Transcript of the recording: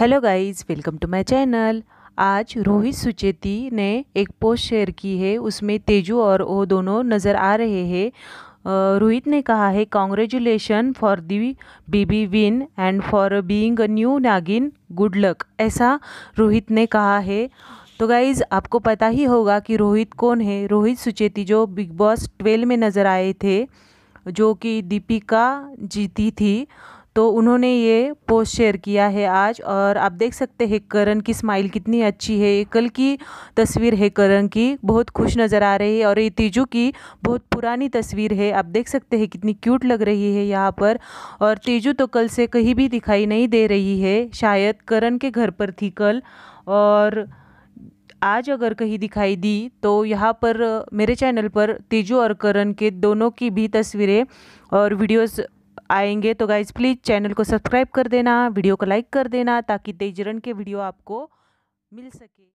hello guys welcome to my channel आज रोहित सुचेती ने एक पोस्ट शेयर की है उसमें तेजू और ओ दोनों नज़र आ रहे हैं रोहित ने कहा है congratulation for the BB win and for being a new Naagin good luck ऐसा रोहित ने कहा है तो गाइज़ आपको पता ही होगा कि रोहित कौन है रोहित सुचेती जो बिग बॉस ट्वेल्व में नज़र आए थे जो कि दीपिका जीती थी तो उन्होंने ये पोस्ट शेयर किया है आज और आप देख सकते हैं करण की स्माइल कितनी अच्छी है कल की तस्वीर है करण की बहुत खुश नज़र आ रही है और ये तीजू की बहुत पुरानी तस्वीर है आप देख सकते हैं कितनी क्यूट लग रही है यहाँ पर और तीजू तो कल से कहीं भी दिखाई नहीं दे रही है शायद करण के घर पर थी कल और आज अगर कहीं दिखाई दी तो यहाँ पर मेरे चैनल पर तेजू और करण के दोनों की भी तस्वीरें और वीडियोस आएंगे तो गाइज़ प्लीज़ चैनल को सब्सक्राइब कर देना वीडियो को लाइक कर देना ताकि तेजरन के वीडियो आपको मिल सके